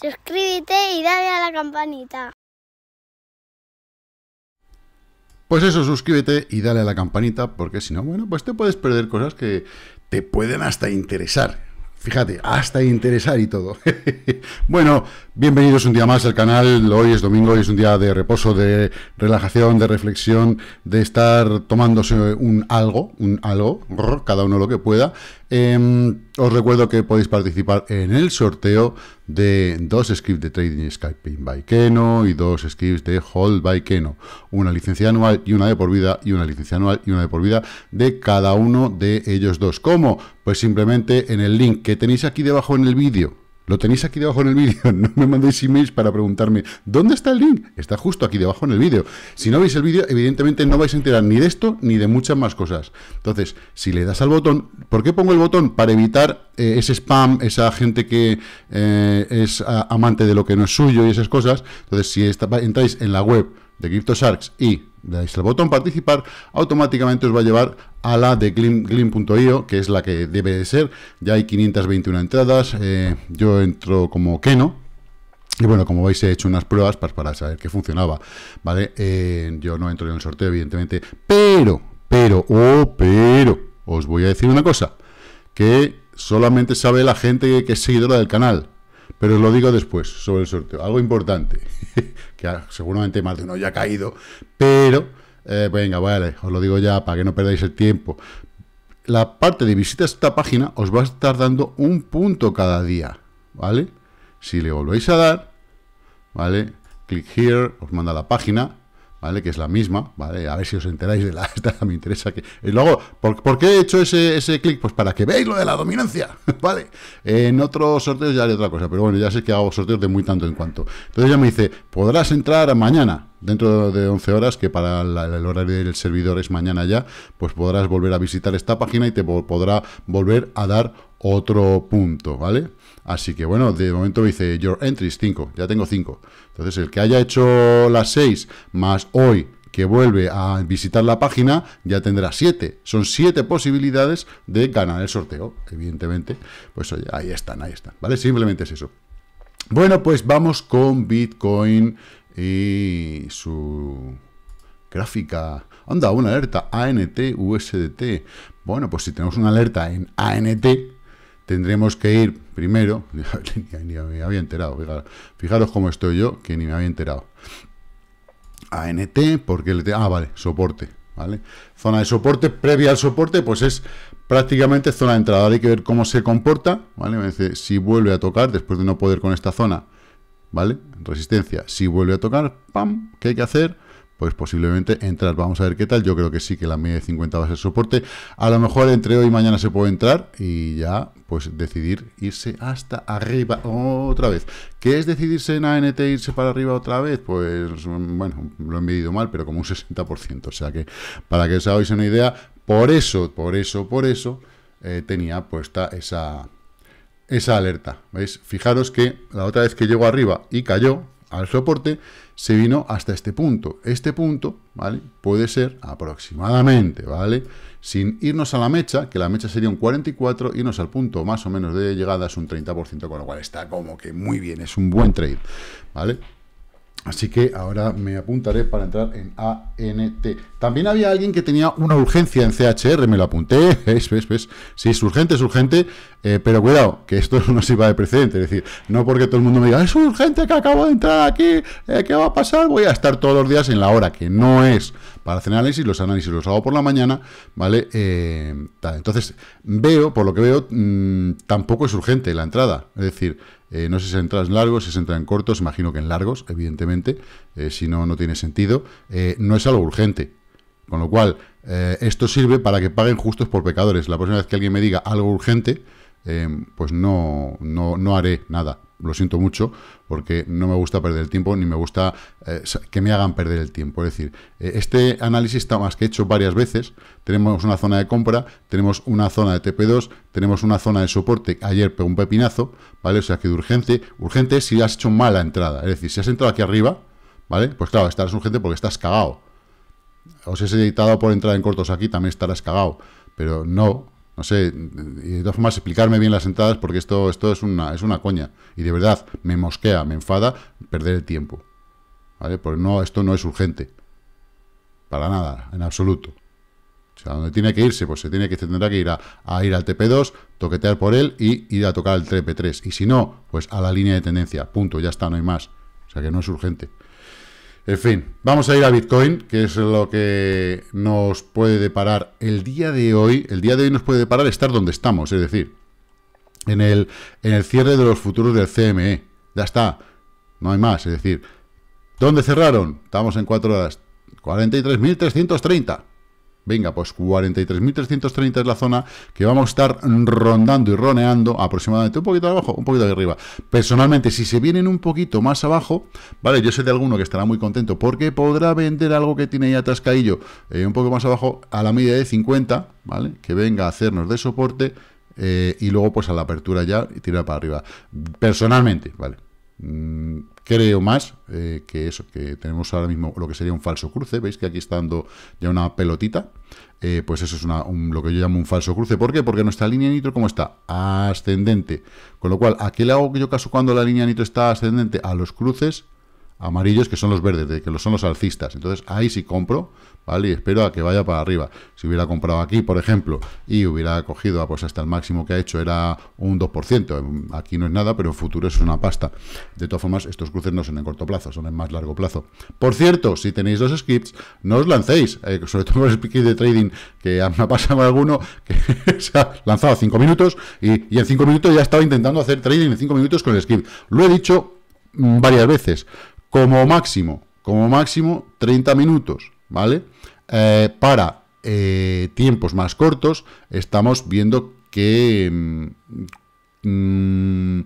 Suscríbete y dale a la campanita. Pues eso, suscríbete y dale a la campanita, porque si no, bueno, pues te puedes perder cosas que te pueden hasta interesar. Fíjate, hasta interesar y todo. bueno, bienvenidos un día más al canal. Hoy es domingo, hoy es un día de reposo, de relajación, de reflexión, de estar tomándose un algo, un algo, cada uno lo que pueda. Em, os recuerdo que podéis participar en el sorteo de dos scripts de Trading Skyping by Keno y dos scripts de Hold by Keno. Una licencia anual y una de por vida y una licencia anual y una de por vida de cada uno de ellos dos. ¿Cómo? Pues simplemente en el link que tenéis aquí debajo en el vídeo, lo tenéis aquí debajo en el vídeo, no me mandéis emails para preguntarme, ¿dónde está el link? Está justo aquí debajo en el vídeo. Si no veis el vídeo, evidentemente no vais a enterar ni de esto ni de muchas más cosas. Entonces, si le das al botón, ¿por qué pongo el botón? Para evitar eh, ese spam, esa gente que eh, es ah, amante de lo que no es suyo y esas cosas. Entonces, si entráis en la web de CryptoSharks y el botón participar, automáticamente os va a llevar a la de Glim.io, que es la que debe de ser. Ya hay 521 entradas, eh, yo entro como no y bueno, como veis he hecho unas pruebas para, saber que funcionaba, ¿vale? Eh, yo no entro en el sorteo, evidentemente, pero, pero, oh, pero, os voy a decir una cosa, que solamente sabe la gente que es seguidora del canal, pero os lo digo después sobre el sorteo. Algo importante, que seguramente más de uno ya ha caído, pero eh, venga, vale, os lo digo ya para que no perdáis el tiempo. La parte de visitas a esta página os va a estar dando un punto cada día, ¿vale? Si le volvéis a dar, ¿vale? Click here, os manda la página, ¿vale? Que es la misma, ¿vale? A ver si os enteráis de la... Esta me interesa que... Eh, luego, ¿por, qué he hecho ese, ese clic? Pues para que veáis lo de la dominancia, ¿vale? En otros sorteos ya haré otra cosa, pero bueno, ya sé que hago sorteos de muy tanto en cuanto. Entonces ya me dice, podrás entrar mañana, dentro de 11 horas, que para el horario del servidor es mañana ya, pues podrás volver a visitar esta página y te podrá volver a dar otro punto, ¿vale? Así que bueno, de momento dice your entries 5, ya tengo 5. Entonces el que haya hecho las 6 más hoy que vuelve a visitar la página, ya tendrá 7. Son 7 posibilidades de ganar el sorteo, evidentemente. Pues ahí están, ahí están, ¿vale? Simplemente es eso. Bueno, pues vamos con Bitcoin y su gráfica. Anda, una alerta ANT USDT. Bueno, pues si tenemos una alerta en ANT, tendremos que ir primero, ni, me había enterado, fijaros cómo estoy yo, que ni me había enterado. ANT, porque le ah, vale, soporte, ¿vale? Zona de soporte, previa al soporte, pues es prácticamente zona de entrada, hay que ver cómo se comporta, ¿vale? si vuelve a tocar, después de no poder con esta zona, ¿vale? Resistencia, si vuelve a tocar, ¡pam! ¿Qué hay que hacer? pues posiblemente entrar. Vamos a ver qué tal. Yo creo que sí que la media de 50 va a ser soporte. A lo mejor entre hoy y mañana se puede entrar y ya pues decidir irse hasta arriba otra vez. ¿Qué es decidirse en ANT e irse para arriba otra vez? Pues bueno, lo he medido mal, pero como un 60%. O sea que para que os hagáis una idea, por eso, por eso, por eso eh, tenía puesta esa, esa alerta. ¿Veis? Fijaros que la otra vez que llegó arriba y cayó, al soporte, se vino hasta este punto. Este punto, ¿vale? Puede ser aproximadamente, ¿vale? Sin irnos a la mecha, que la mecha sería un 44, irnos al punto más o menos de llegada es un 30%, con lo cual está como que muy bien, es un buen trade, ¿vale? Así que ahora me apuntaré para entrar en ANT. También había alguien que tenía una urgencia en CHR, me lo apunté. ¿Ves, Sí, es urgente, es urgente. Eh, pero cuidado, que esto no sirva de precedente. Es decir, no porque todo el mundo me diga, es urgente que acabo de entrar aquí, eh, ¿qué va a pasar? Voy a estar todos los días en la hora, que no es para hacer análisis. Los análisis los hago por la mañana, ¿vale? Eh, entonces, veo, por lo que veo, mm, tampoco es urgente la entrada. Es decir, eh, no sé si se entra en largos, si se entra en cortos, imagino que en largos, evidentemente, eh, si no, no tiene sentido. Eh, no es algo urgente. Con lo cual, esto sirve para que paguen justos por pecadores. La próxima vez que alguien me diga algo urgente, pues no, no, no haré nada lo siento mucho, porque no me gusta perder el tiempo, ni me gusta eh, que me hagan perder el tiempo. Es decir, eh, este análisis está más que hecho varias veces. Tenemos una zona de compra, tenemos una zona de TP2, tenemos una zona de soporte. Ayer pegó un pepinazo, ¿vale? O sea que de urgente, urgente si has hecho mala entrada. Es decir, si has entrado aquí arriba, ¿vale? Pues claro, estarás urgente porque estás cagado. O si has editado por entrar en cortos aquí, también estarás cagado. Pero no, no sé, de todas formas, explicarme bien las entradas, porque esto, esto es, una, es una coña. Y de verdad, me mosquea, me enfada perder el tiempo. ¿Vale? Porque no, esto no es urgente. Para nada, en absoluto. O sea, donde tiene que irse, pues se tiene que tendrá que ir a, ir al TP2, toquetear por él y ir a tocar el TP3. Y si no, pues a la línea de tendencia. Punto, ya está, no hay más. O sea que no es urgente. En fin, vamos a ir a Bitcoin, que es lo que nos puede deparar el día de hoy. El día de hoy nos puede deparar estar donde estamos, es decir, en el, en el cierre de los futuros del CME. Ya está, no hay más. Es decir, ¿dónde cerraron? Estamos en 4 horas. 43.330. Venga, pues 43.330 es la zona que vamos a estar rondando y roneando aproximadamente un poquito abajo, un poquito de arriba. Personalmente, si se vienen un poquito más abajo, vale, yo sé de alguno que estará muy contento porque podrá vender algo que tiene ahí atascadillo eh, un poco más abajo a la media de 50, ¿vale? Que venga a hacernos de soporte eh, y luego pues a la apertura ya y tira para arriba. Personalmente, ¿vale? Mm, creo más eh, que eso, que tenemos ahora mismo lo que sería un falso cruce, veis que aquí está dando ya una pelotita, eh, pues eso es lo que yo llamo un falso cruce, ¿por qué? Porque nuestra línea nitro, ¿cómo está? Ascendente, con lo cual, ¿a qué le hago yo caso cuando la línea nitro está ascendente? A los cruces amarillos que son los verdes, de que son los alcistas. Entonces ahí sí compro, ¿vale? Y espero a que vaya para arriba. Si hubiera comprado aquí, por ejemplo, y hubiera cogido pues hasta el máximo que ha hecho era un 2%, em, aquí no es nada, pero en futuro es una pasta. De todas formas, estos cruces no son en corto plazo, son en más largo plazo. Por cierto, si tenéis los scripts, no os lancéis, eh, sobre todo el speaking de trading, que me ha pasado alguno que se ha lanzado 5 minutos y, y en 5 minutos ya estaba intentando hacer trading en 5 minutos con el script. Lo he dicho mm, varias veces como máximo, como máximo 30 minutos, ¿vale? Eh, para eh, tiempos más cortos estamos viendo que... Mm, mm,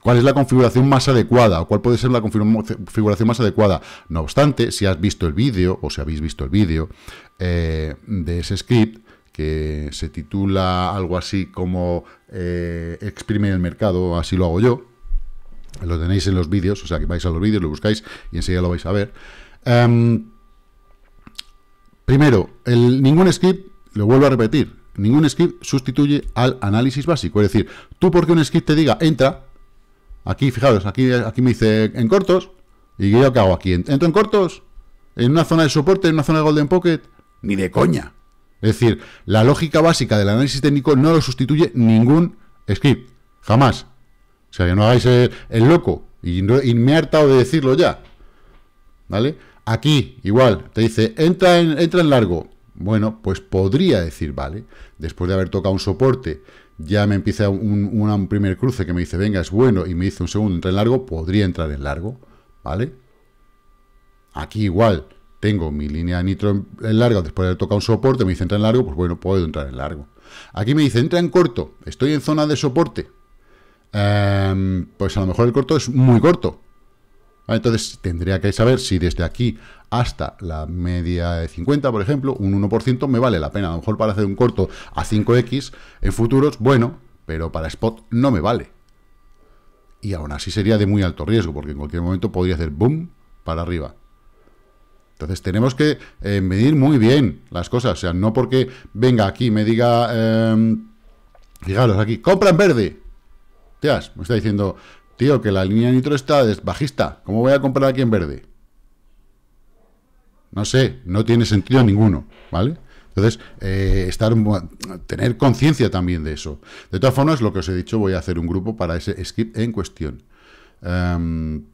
cuál es la configuración más adecuada o cuál puede ser la configuración más adecuada. No obstante, si has visto el vídeo o si habéis visto el vídeo eh, de ese script que se titula algo así como exprime el mercado, así lo hago yo, lo tenéis en los vídeos, o sea que vais a los vídeos, lo buscáis y enseguida lo vais a ver. Em, primero, ningún script, lo vuelvo a repetir, ningún script sustituye al análisis básico. Es decir, tú porque un script te diga, entra, aquí, fijaros, aquí, aquí me dice en cortos, y yo qué hago aquí, entro en cortos, en una zona de soporte, en una zona de golden pocket, ni de coña. Es decir, la lógica básica del análisis técnico no lo sustituye ningún script, jamás. O sea, que no hagáis el, loco. Y, no, me he hartado de decirlo ya. ¿Vale? Aquí, igual, te dice, entra en, entra en largo. Bueno, pues podría decir, vale, después de haber tocado un soporte, ya me empieza un, primer cruce que me dice, venga, es bueno, y me dice un segundo, entra en largo, podría entrar en largo, ¿vale? Aquí igual, tengo mi línea de nitro en, en largo, después de haber tocado un soporte, me dice, entra en largo, pues bueno, puedo entrar en largo. Aquí me dice, entra en corto, estoy en zona de soporte, Em, pues a lo mejor el corto es muy corto. Ah, entonces tendría que saber si desde aquí hasta la media de 50, por ejemplo, un 1% me vale la pena. A lo mejor para hacer un corto a 5X en futuros, bueno, pero para spot no me vale. Y aún así sería de muy alto riesgo, porque en cualquier momento podría hacer boom para arriba. Entonces tenemos que eh, medir muy bien las cosas. O sea, no porque venga aquí y me diga, em, fijaros aquí, compra en verde me está diciendo, tío, que la línea nitro está bajista. ¿Cómo voy a comprar aquí en verde? No sé, no tiene sentido ninguno, ¿vale? Entonces, eh, estar, tener conciencia también de eso. De todas formas, lo que os he dicho, voy a hacer un grupo para ese skip en cuestión. Em,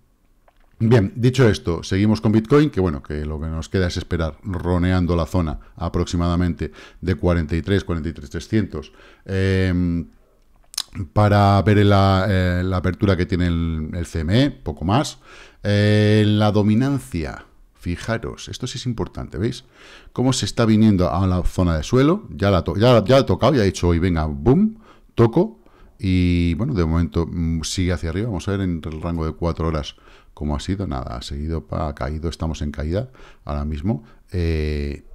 bien, dicho esto, seguimos con Bitcoin, que bueno, que lo que nos queda es esperar, roneando la zona aproximadamente de 43, 43 300 para ver eh, la, apertura que tiene el, CME, poco más. Eh, la dominancia, fijaros, esto sí es importante, ¿veis? Cómo se está viniendo a la zona de suelo, ya la, ya, ya tocado, ya ha dicho hoy, venga, boom, toco, y bueno, de momento mm, sigue hacia arriba, vamos a ver en el rango de cuatro horas cómo ha sido, nada, ha seguido, ha caído, estamos en caída ahora mismo, eh,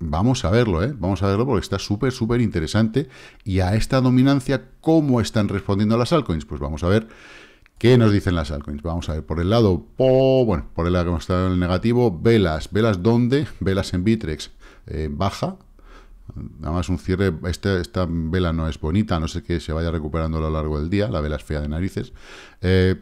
Vamos a verlo, ¿eh? Vamos a verlo porque está súper, súper interesante. Y a esta dominancia, ¿cómo están respondiendo las altcoins? Pues vamos a ver qué nos dicen las altcoins. Vamos a ver, por el lado, bueno, por el lado que hemos estado en el negativo, velas. ¿Velas dónde? Velas en Bitrex. Eh, baja. Nada más un cierre, esta vela no es bonita, no sé que se vaya recuperando a lo largo del día, la vela es fea de narices. Eh,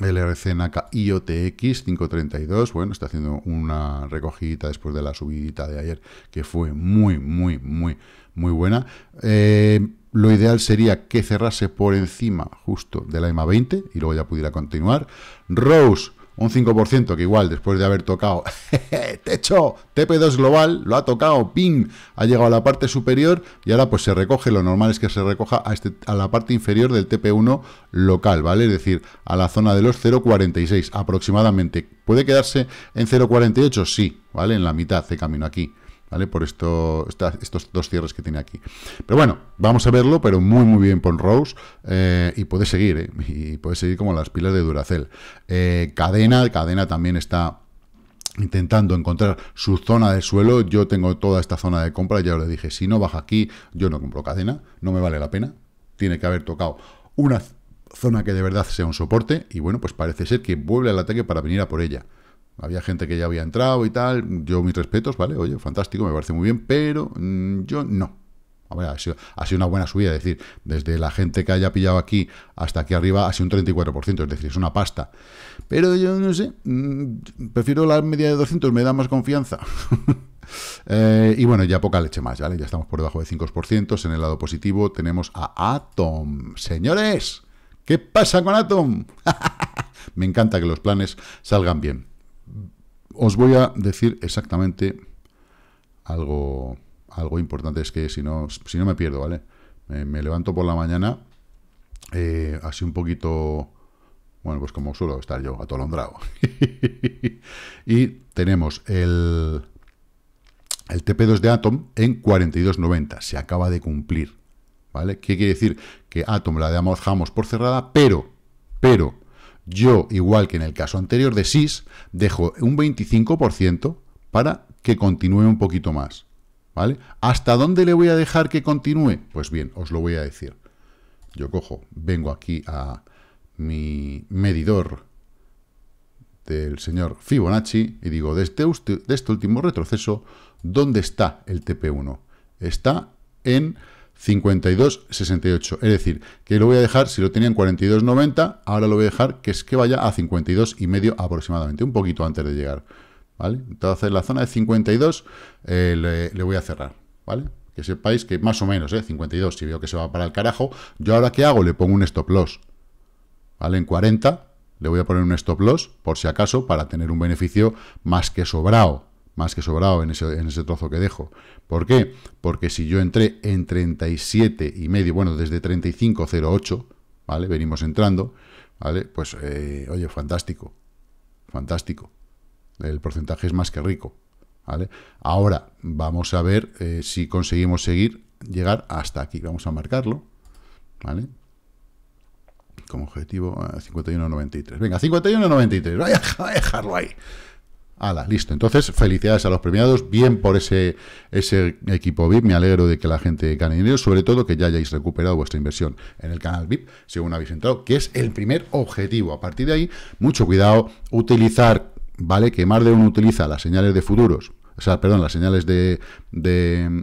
LRC Naka IOTX 532, bueno, está haciendo una recogida después de la subidita de ayer, que fue muy, muy, muy, muy buena. Eh, lo ideal sería que cerrase por encima justo de la EMA 20 y luego ya pudiera continuar. Rose un 5%, que igual después de haber tocado techo TP2 global, lo ha tocado, ping, ha llegado a la parte superior y ahora pues se recoge, lo normal es que se recoja a, este, a la parte inferior del TP1 local, ¿vale? Es decir, a la zona de los 0,46 aproximadamente. ¿Puede quedarse en 0,48? Sí, ¿vale? En la mitad de camino aquí. ¿vale? Por esto, estos dos cierres que tiene aquí. Pero bueno, vamos a verlo, pero muy, muy bien por Rose, eh, y puede seguir, ¿eh? Y puede seguir como las pilas de Duracell. Eh, cadena, cadena también está intentando encontrar su zona de suelo. Yo tengo toda esta zona de compra, ya os le dije, si no baja aquí, yo no compro cadena, no me vale la pena. Tiene que haber tocado una zona que de verdad sea un soporte y bueno, pues parece ser que vuelve al ataque para venir a por ella. Había gente que ya había entrado y tal. Yo mis respetos, ¿vale? Oye, fantástico, me parece muy bien, pero mm, yo no. ha, sido, una buena subida, es decir, desde la gente que haya pillado aquí hasta aquí arriba ha sido un 34%, es decir, es una pasta. Pero yo no sé, mm, prefiero la media de 200, me da más confianza. Eh, y bueno, ya poca leche más, ¿vale? Ya estamos por debajo de 5%, en el lado positivo tenemos a Atom. Señores, ¿qué pasa con Atom? me encanta que los planes salgan bien. Os voy a decir exactamente algo, algo importante, es que si no, si no me pierdo, ¿vale? me levanto por la mañana, eh, así un poquito, bueno, pues como suelo estar yo, atolondrado. y tenemos el, el TP2 de Atom en 42.90, se acaba de cumplir, ¿vale? ¿Qué quiere decir? Que Atom la dejamos por cerrada, pero, pero, yo, igual que en el caso anterior de SIS, dejo un 25% para que continúe un poquito más. ¿Vale? ¿Hasta dónde le voy a dejar que continúe? Pues bien, os lo voy a decir. Yo cojo, vengo aquí a mi medidor del señor Fibonacci y digo, de este, de este último retroceso, ¿dónde está el TP1? Está en 52,68. Es decir, que lo voy a dejar, si lo tenía en 42,90, ahora lo voy a dejar que es que vaya a 52,5 aproximadamente, un poquito antes de llegar. ¿vale? Entonces la zona de 52 eh, le, le, voy a cerrar, ¿vale? Que sepáis que más o menos, 52, ¿eh? si veo que se va para el carajo, yo ahora ¿qué hago? Le pongo un stop loss, ¿vale? En 40 le voy a poner un stop loss, por si acaso, para tener un beneficio más que sobrado, más que sobrado en ese, en ese trozo que dejo. ¿Por qué? Porque si yo entré en 37 y medio, bueno, desde 35.08, ¿vale? Venimos entrando, ¿vale? Pues, eh, oye, fantástico, fantástico. El porcentaje es más que rico, ¿vale? Ahora, vamos a ver eh, si conseguimos seguir, llegar hasta aquí. Vamos a marcarlo, ¿vale? Como objetivo, 51.93. Eh, Venga, 51.93, voy a dejarlo ahí. Ala, listo. Entonces, felicidades a los premiados. Bien por ese, ese equipo VIP. Me alegro de que la gente gane dinero. Sobre todo que ya hayáis recuperado vuestra inversión en el canal VIP, según habéis entrado, que es el primer objetivo. A partir de ahí, mucho cuidado. Utilizar, ¿vale? Que más de uno utiliza las señales de futuros o sea, perdón, las señales de,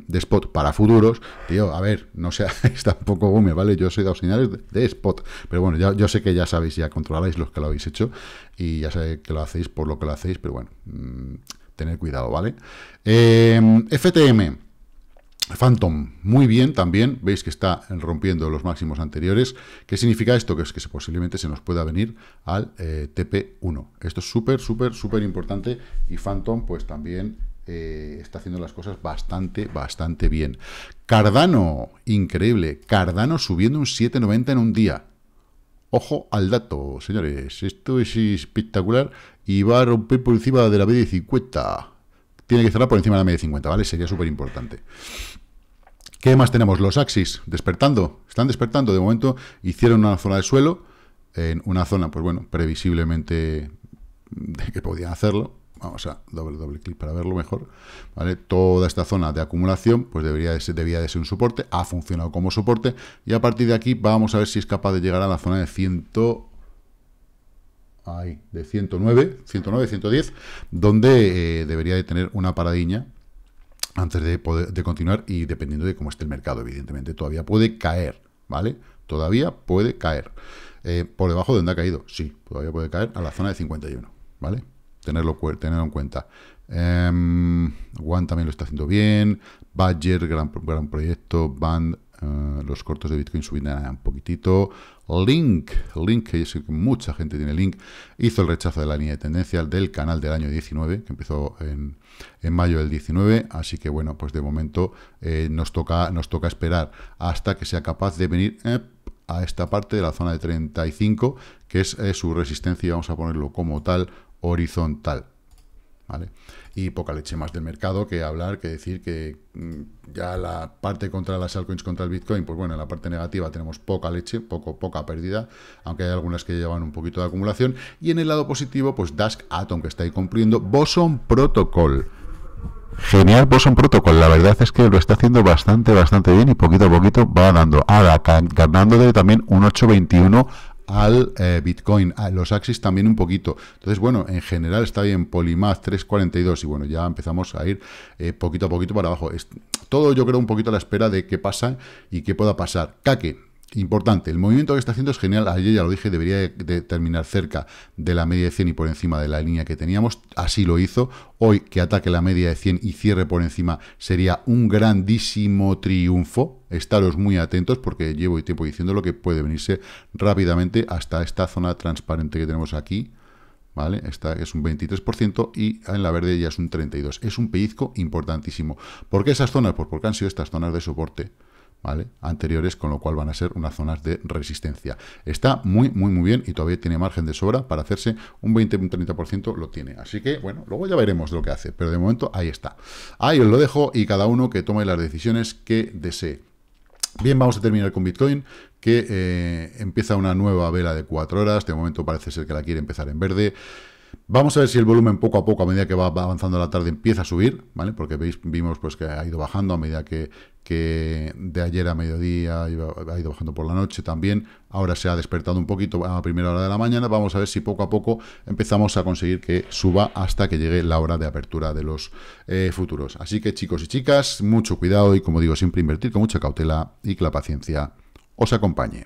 spot para futuros, tío, a ver, no un tampoco gume, ¿vale? Yo os he dado señales de, spot, pero bueno, yo sé que ya sabéis, ya controláis los que lo habéis hecho y ya sé que lo hacéis por lo que lo hacéis, pero bueno, mm, tener cuidado, ¿vale? FTM. Em, Phantom, muy bien también, veis que está rompiendo los máximos anteriores. ¿Qué significa esto? Que es que posiblemente se nos pueda venir al eh, TP1. Esto es súper, súper, súper importante y Phantom pues también eh, está haciendo las cosas bastante, bastante bien. Cardano, increíble. Cardano subiendo un 7,90 en un día. Ojo al dato, señores. Esto es espectacular y va a romper por encima de la media de 50. Tiene que cerrar por encima de la media de 50, ¿vale? Sería súper importante. ¿Qué más tenemos? Los Axis despertando. Están despertando. De momento hicieron una zona de suelo. En una zona, pues bueno, previsiblemente de que podían hacerlo vamos ah, a doble, doble clic para verlo mejor, ¿vale? Toda esta zona de acumulación, pues debería de ser, debía de ser un soporte, ha funcionado como soporte, y a partir de aquí vamos a ver si es capaz de llegar a la zona de de 109, 109, 110, donde eh, debería de tener una paradiña antes de, de continuar y dependiendo de cómo esté el mercado, evidentemente, todavía puede caer, ¿vale? Todavía puede caer. Eh, ¿Por debajo de donde ha caído? Sí, todavía puede caer a la zona de 51, ¿vale? tenerlo, tenerlo en cuenta. Em, One también lo está haciendo bien. Badger, gran, gran proyecto. Band, eh, los cortos de Bitcoin subiendo un poquitito. Link, Link, que mucha gente tiene Link, hizo el rechazo de la línea de tendencia del canal del año 19, que empezó en, en mayo del 19, así que bueno, pues de momento eh, nos, toca, nos toca esperar hasta que sea capaz de venir a esta parte de la zona de 35, que es su resistencia, vamos a ponerlo como tal, horizontal. ¿Vale? Y poca leche más del mercado que hablar, que decir que mm, ya la parte contra las altcoins contra el Bitcoin, pues bueno, en la parte negativa tenemos poca leche, poco, poca pérdida, aunque hay algunas que llevan un poquito de acumulación. Y en el lado positivo, pues Dask Atom, que está ahí cumpliendo, Boson Protocol. Genial Boson Protocol, la verdad es que lo está haciendo bastante, bastante bien y poquito a poquito va dando, ah, ganando de también un 8.21 al eh, Bitcoin, a ah, los Axis también un poquito. Entonces, bueno, en general está bien, Polymath 342 y bueno, ya empezamos a ir eh, poquito a poquito para abajo. Es, todo yo creo un poquito a la espera de qué pasa y qué pueda pasar. Kake, Importante, el movimiento que está haciendo es genial. Ayer ya lo dije, debería terminar cerca de la media de 100 y por encima de la línea que teníamos. Así lo hizo. Hoy que ataque la media de 100 y cierre por encima sería un grandísimo triunfo. Estaros muy atentos porque llevo tiempo diciendo lo que puede venirse rápidamente hasta esta zona transparente que tenemos aquí. ¿vale? Esta es un 23% y en la verde ya es un 32%. Es un pellizco importantísimo. ¿Por qué esas zonas? Pues porque han sido estas zonas de soporte. ¿vale? anteriores, con lo cual van a ser unas zonas de resistencia. Está muy, muy, muy bien y todavía tiene margen de sobra para hacerse un 20, 30% lo tiene. Así que, bueno, luego ya veremos lo que hace, pero de momento ahí está. Ahí os lo dejo y cada uno que tome las decisiones que desee. Bien, vamos a terminar con Bitcoin, que eh, empieza una nueva vela de 4 horas. De momento parece ser que la quiere empezar en verde. Vamos a ver si el volumen poco a poco, a medida que va avanzando la tarde, empieza a subir, ¿vale? Porque veis, vimos pues, que ha ido bajando a medida que que de ayer a mediodía ha ido bajando por la noche también, ahora se ha despertado un poquito a primera hora de la mañana, vamos a ver si poco a poco empezamos a conseguir que suba hasta que llegue la hora de apertura de los eh, futuros. Así que chicos y chicas, mucho cuidado y como digo siempre, invertir con mucha cautela y que la paciencia os acompañe.